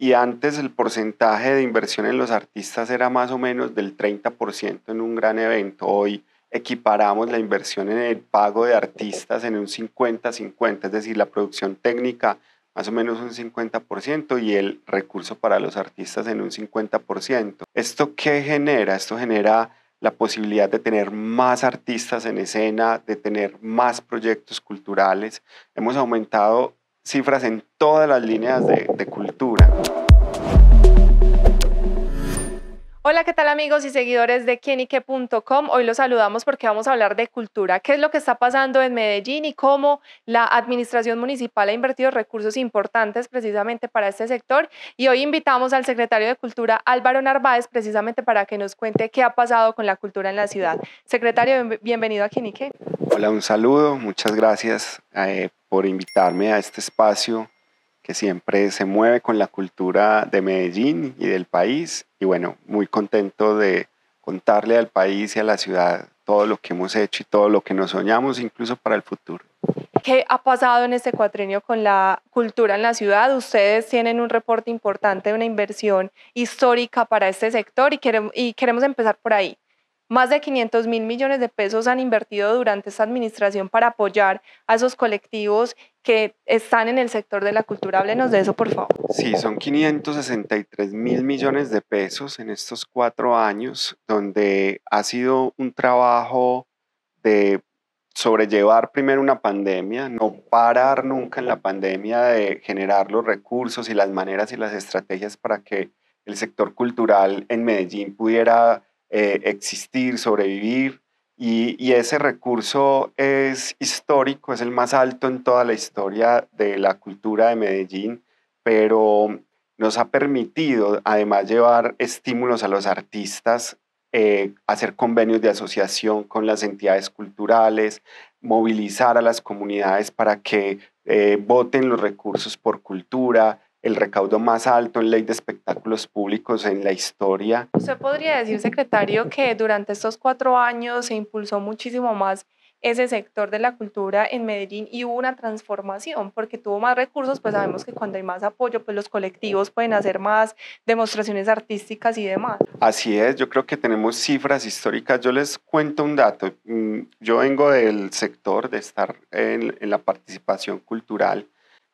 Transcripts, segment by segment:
y antes el porcentaje de inversión en los artistas era más o menos del 30% en un gran evento. Hoy equiparamos la inversión en el pago de artistas en un 50-50, es decir, la producción técnica más o menos un 50% y el recurso para los artistas en un 50%. ¿Esto qué genera? Esto genera la posibilidad de tener más artistas en escena, de tener más proyectos culturales. Hemos aumentado cifras en todas las líneas de, cultura. Hola, ¿qué tal amigos y seguidores de quienique.com? Hoy los saludamos porque vamos a hablar de cultura. ¿Qué es lo que está pasando en Medellín y cómo la administración municipal ha invertido recursos importantes precisamente para este sector? Y hoy invitamos al secretario de Cultura Álvaro Narváez precisamente para que nos cuente qué ha pasado con la cultura en la ciudad. Secretario, bienvenido a Quienique. Hola, un saludo. Muchas gracias eh, por invitarme a este espacio que siempre se mueve con la cultura de Medellín y del país. Y bueno, muy contento de contarle al país y a la ciudad todo lo que hemos hecho y todo lo que nos soñamos, incluso para el futuro. ¿Qué ha pasado en este cuatrenio con la cultura en la ciudad? Ustedes tienen un reporte importante de una inversión histórica para este sector y, queremos, y queremos empezar por ahí. Más de 500 mil millones de pesos han invertido durante esta administración para apoyar a esos colectivos que están en el sector de la cultura. Háblenos de eso, por favor. Sí, son 563 mil millones de pesos en estos cuatro años, donde ha sido un trabajo de sobrellevar primero una pandemia, no parar nunca en la pandemia de generar los recursos y las maneras y las estrategias para que el sector cultural en Medellín pudiera eh, existir, sobrevivir, y, ese recurso es histórico, es el más alto en toda la historia de la cultura de Medellín, pero nos ha permitido además llevar estímulos a los artistas, eh, hacer convenios de asociación con las entidades culturales, movilizar a las comunidades para que eh, voten los recursos por cultura, el recaudo más alto en ley de espectáculos públicos en la historia. Usted podría decir, secretario, que durante estos cuatro años se impulsó muchísimo más ese sector de la cultura en Medellín y hubo una transformación porque tuvo más recursos, pues sabemos que cuando hay más apoyo, pues los colectivos pueden hacer más demostraciones artísticas y demás. Así es, yo creo que tenemos cifras históricas. Yo les cuento un dato. Mm, yo vengo del sector de estar en, la participación cultural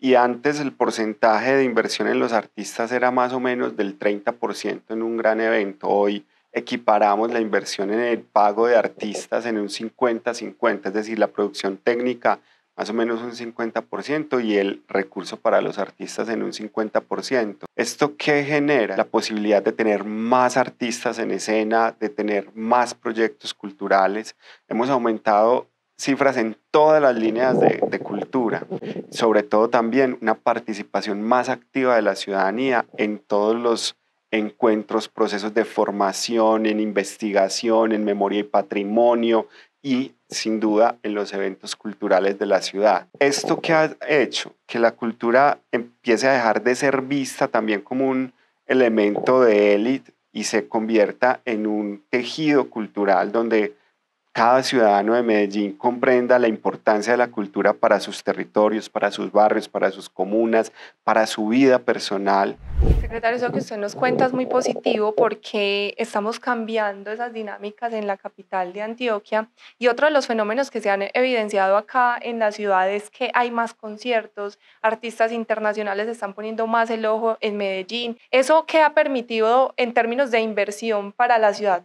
y antes el porcentaje de inversión en los artistas era más o menos del 30% en un gran evento. Hoy equiparamos la inversión en el pago de artistas en un 50-50, es decir, la producción técnica más o menos un 50% y el recurso para los artistas en un 50%. ¿Esto qué genera? La posibilidad de tener más artistas en escena, de tener más proyectos culturales. Hemos aumentado cifras en todas las líneas de, cultura, sobre todo también una participación más activa de la ciudadanía en todos los encuentros, procesos de formación, en investigación, en memoria y patrimonio y sin duda en los eventos culturales de la ciudad. Esto que ha hecho que la cultura empiece a dejar de ser vista también como un elemento de élite y se convierta en un tejido cultural donde cada ciudadano de Medellín comprenda la importancia de la cultura para sus territorios, para sus barrios, para sus comunas, para su vida personal. Secretario, eso que usted nos cuenta es muy positivo porque estamos cambiando esas dinámicas en la capital de Antioquia y otro de los fenómenos que se han evidenciado acá en la ciudad es que hay más conciertos, artistas internacionales están poniendo más el ojo en Medellín. ¿Eso qué ha permitido en términos de inversión para la ciudad?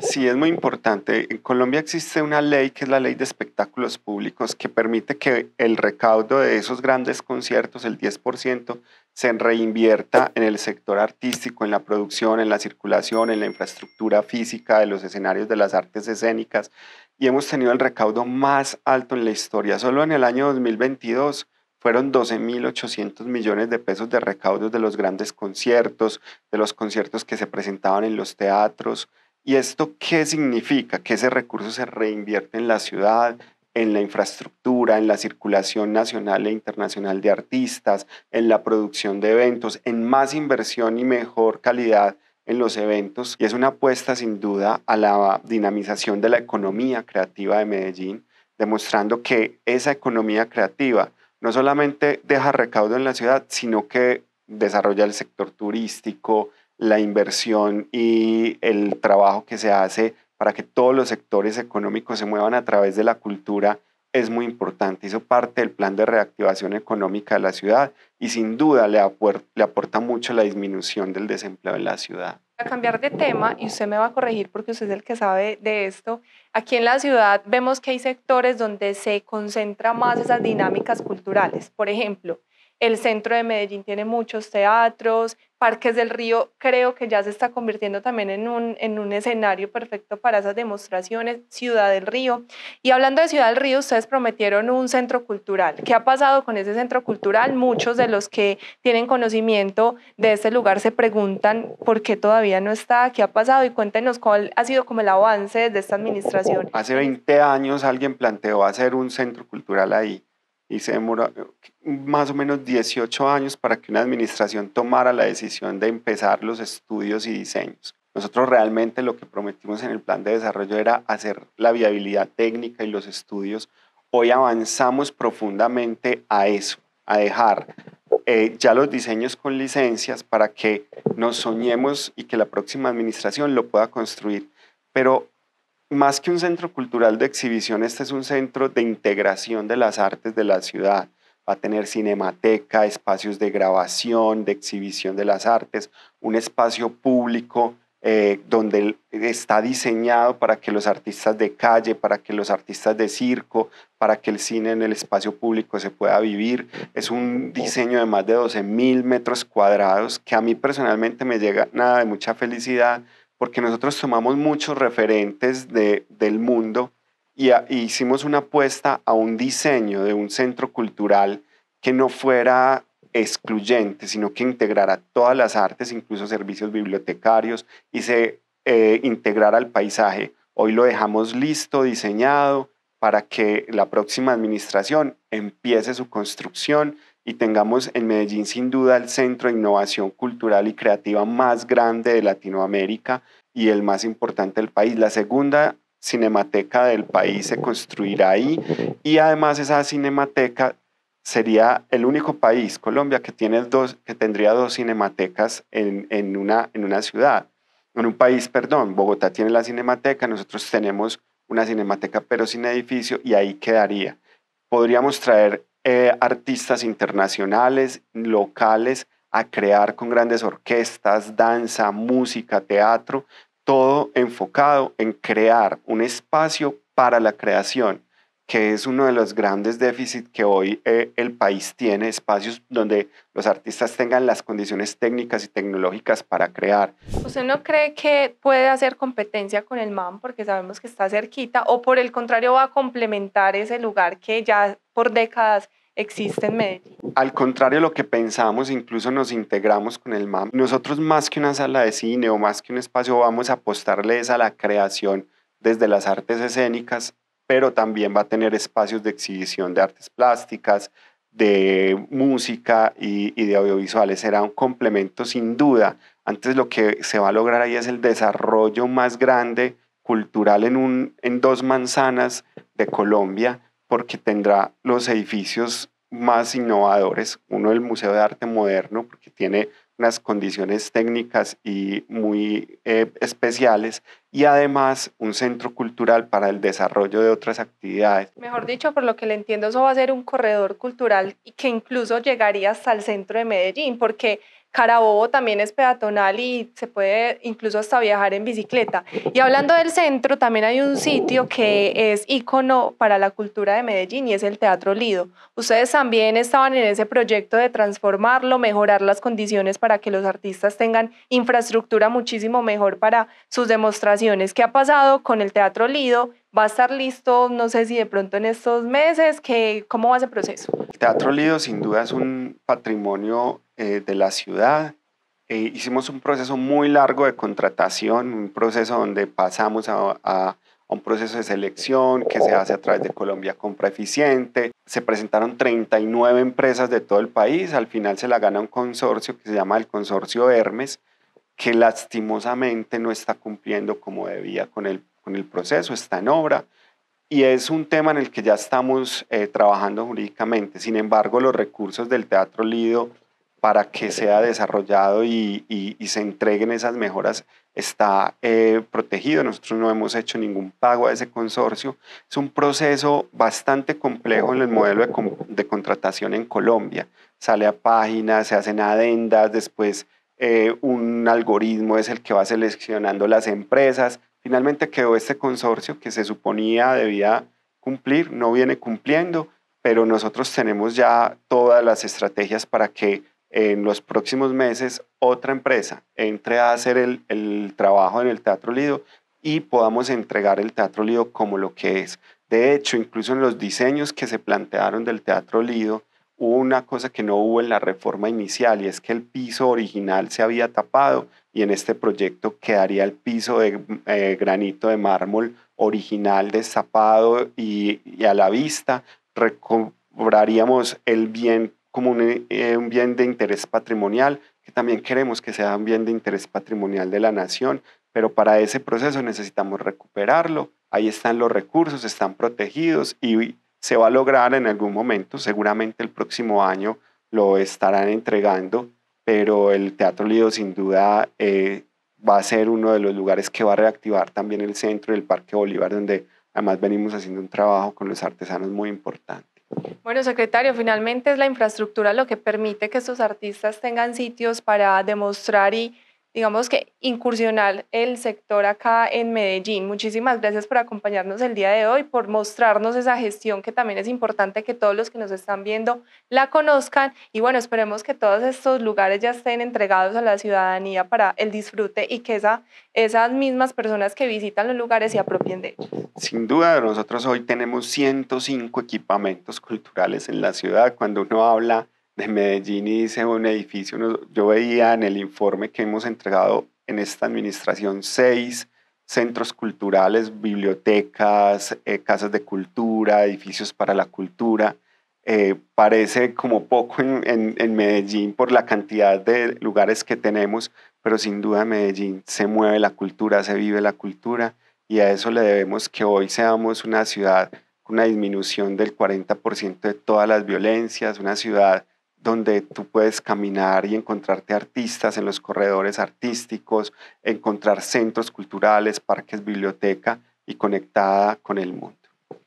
Sí, es muy importante. En Colombia existe existe una ley que es la ley de espectáculos públicos que permite que el recaudo de esos grandes conciertos, el 10%, se reinvierta en el sector artístico, en la producción, en la circulación, en la infraestructura física de los escenarios de las artes escénicas. Y hemos tenido el recaudo más alto en la historia. Solo en el año 2022 fueron 12.800 millones de pesos de recaudos de los grandes conciertos, de los conciertos que se presentaban en los teatros, ¿Y esto qué significa? Que ese recurso se reinvierte en la ciudad, en la infraestructura, en la circulación nacional e internacional de artistas, en la producción de eventos, en más inversión y mejor calidad en los eventos. Y es una apuesta sin duda a la dinamización de la economía creativa de Medellín, demostrando que esa economía creativa no solamente deja recaudo en la ciudad, sino que desarrolla el sector turístico, la inversión y el trabajo que se hace para que todos los sectores económicos se muevan a través de la cultura es muy importante. Hizo parte del plan de reactivación económica de la ciudad y sin duda le, aporta mucho la disminución del desempleo en la ciudad. A cambiar de tema, y usted me va a corregir porque usted es el que sabe de esto, aquí en la ciudad vemos que hay sectores donde se concentra más esas dinámicas culturales. Por ejemplo, el centro de Medellín tiene muchos teatros, Parques del Río creo que ya se está convirtiendo también en un, en un escenario perfecto para esas demostraciones, Ciudad del Río. Y hablando de Ciudad del Río, ustedes prometieron un centro cultural. ¿Qué ha pasado con ese centro cultural? Muchos de los que tienen conocimiento de ese lugar se preguntan por qué todavía no está, qué ha pasado y cuéntenos cuál ha sido como el avance de esta administración. Hace 20 años alguien planteó hacer un centro cultural ahí y se demoró más o menos 18 años para que una administración tomara la decisión de empezar los estudios y diseños. Nosotros realmente lo que prometimos en el plan de desarrollo era hacer la viabilidad técnica y los estudios. Hoy avanzamos profundamente a eso, a dejar eh, ya los diseños con licencias para que nos soñemos y que la próxima administración lo pueda construir. Pero más que un centro cultural de exhibición, este es un centro de integración de las artes de la ciudad. Va a tener cinemateca, espacios de grabación, de exhibición de las artes, un espacio público eh, donde está diseñado para que los artistas de calle, para que los artistas de circo, para que el cine en el espacio público se pueda vivir. Es un diseño de más de 12.000 mil metros cuadrados que a mí personalmente me llega nada de mucha felicidad porque nosotros tomamos muchos referentes del mundo y, hicimos una apuesta a un diseño de un centro cultural que no fuera excluyente, sino que integrara todas las artes, incluso servicios bibliotecarios, y se eh, integrara al paisaje. Hoy lo dejamos listo, diseñado, para que la próxima administración empiece su construcción y tengamos en Medellín sin duda el centro de innovación cultural y creativa más grande de Latinoamérica y el más importante del país. La segunda cinemateca del país se construirá ahí y además esa cinemateca sería el único país, Colombia, que, tiene dos, que tendría dos cinematecas en, una, en una ciudad, en un país, perdón. Bogotá tiene la cinemateca, nosotros tenemos una cinemateca pero sin edificio y ahí quedaría. Podríamos traer eh, artistas internacionales, locales, a crear con grandes orquestas, danza, música, teatro, todo enfocado en crear un espacio para la creación, que es uno de los grandes déficits que hoy eh, el país tiene, espacios donde los artistas tengan las condiciones técnicas y tecnológicas para crear. ¿Usted no cree que puede hacer competencia con el MAM porque sabemos que está cerquita o por el contrario va a complementar ese lugar que ya por décadas existe en Medellín? Al contrario de lo que pensamos, incluso nos integramos con el MAM. Nosotros más que una sala de cine o más que un espacio vamos a apostarles a la creación desde las artes escénicas pero también va a tener espacios de exhibición de artes plásticas, de música y, de audiovisuales. Será un complemento sin duda. Antes lo que se va a lograr ahí es el desarrollo más grande cultural en, un, en dos manzanas de Colombia, porque tendrá los edificios más innovadores. Uno el Museo de Arte Moderno, porque tiene unas condiciones técnicas y muy eh, especiales y además un centro cultural para el desarrollo de otras actividades. Mejor dicho, por lo que le entiendo, eso va a ser un corredor cultural y que incluso llegaría hasta el centro de Medellín, porque Carabobo también es peatonal y se puede incluso hasta viajar en bicicleta. Y hablando del centro, también hay un sitio que es icono para la cultura de Medellín y es el Teatro Lido. Ustedes también estaban en ese proyecto de transformarlo, mejorar las condiciones para que los artistas tengan infraestructura muchísimo mejor para sus demostraciones. ¿Qué ha pasado con el Teatro Lido? va a estar listo, no sé si de pronto en estos meses, que, ¿cómo va ese proceso? Teatro Lido sin duda es un patrimonio eh, de la ciudad. Eh, hicimos un proceso muy largo de contratación, un proceso donde pasamos a, a un proceso de selección que se hace a través de Colombia Compra Eficiente. Se presentaron 39 empresas de todo el país, al final se la gana un consorcio que se llama el Consorcio Hermes, que lastimosamente no está cumpliendo como debía con el con el proceso, está en obra y es un tema en el que ya estamos eh, trabajando jurídicamente. Sin embargo, los recursos del Teatro Lido para que sea desarrollado y, se entreguen esas mejoras está eh, protegido. Nosotros no hemos hecho ningún pago a ese consorcio. Es un proceso bastante complejo en el modelo de, contratación en Colombia. Sale a páginas, se hacen adendas, después eh, un algoritmo es el que va seleccionando las empresas. Finalmente quedó este consorcio que se suponía debía cumplir, no viene cumpliendo, pero nosotros tenemos ya todas las estrategias para que en los próximos meses otra empresa entre a hacer el, el trabajo en el Teatro Lido y podamos entregar el Teatro Lido como lo que es. De hecho, incluso en los diseños que se plantearon del Teatro Lido, una cosa que no hubo en la reforma inicial y es que el piso original se había tapado y en este proyecto quedaría el piso de eh, granito de mármol original destapado y, a la vista recobraríamos el bien como eh, un bien de interés patrimonial, que también queremos que sea un bien de interés patrimonial de la nación, pero para ese proceso necesitamos recuperarlo. Ahí están los recursos, están protegidos y se va a lograr en algún momento, seguramente el próximo año lo estarán entregando, pero el Teatro Lido sin duda eh, va a ser uno de los lugares que va a reactivar también el centro y el Parque Bolívar, donde además venimos haciendo un trabajo con los artesanos muy importante. Bueno, secretario, finalmente es la infraestructura lo que permite que estos artistas tengan sitios para demostrar y digamos que incursional el sector acá en Medellín. Muchísimas gracias por acompañarnos el día de hoy, por mostrarnos esa gestión que también es importante que todos los que nos están viendo la conozcan y bueno, esperemos que todos estos lugares ya estén entregados a la ciudadanía para el disfrute y que esa, esas mismas personas que visitan los lugares se apropien de ellos. Sin duda, nosotros hoy tenemos 105 equipamientos culturales en la ciudad. Cuando uno habla de Medellín y dice un edificio. Yo veía en el informe que hemos entregado en esta administración seis centros culturales, bibliotecas, eh, casas de cultura, edificios para la cultura. Eh, parece como poco en, en, Medellín por la cantidad de lugares que tenemos, pero sin duda Medellín se mueve la cultura, se vive la cultura y a eso le debemos que hoy seamos una ciudad con una disminución del 40% de todas las violencias, una ciudad donde tú puedes caminar y encontrarte artistas en los corredores artísticos, encontrar centros culturales, parques, biblioteca y conectada con el mundo.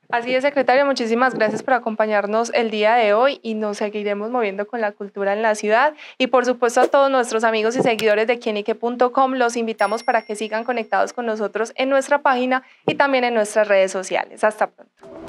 Así es, secretario, muchísimas gracias por acompañarnos el día de hoy y nos seguiremos moviendo con la cultura en la ciudad. Y por supuesto a todos nuestros amigos y seguidores de quienique.com los invitamos para que sigan conectados con nosotros en nuestra página y también en nuestras redes sociales. Hasta pronto.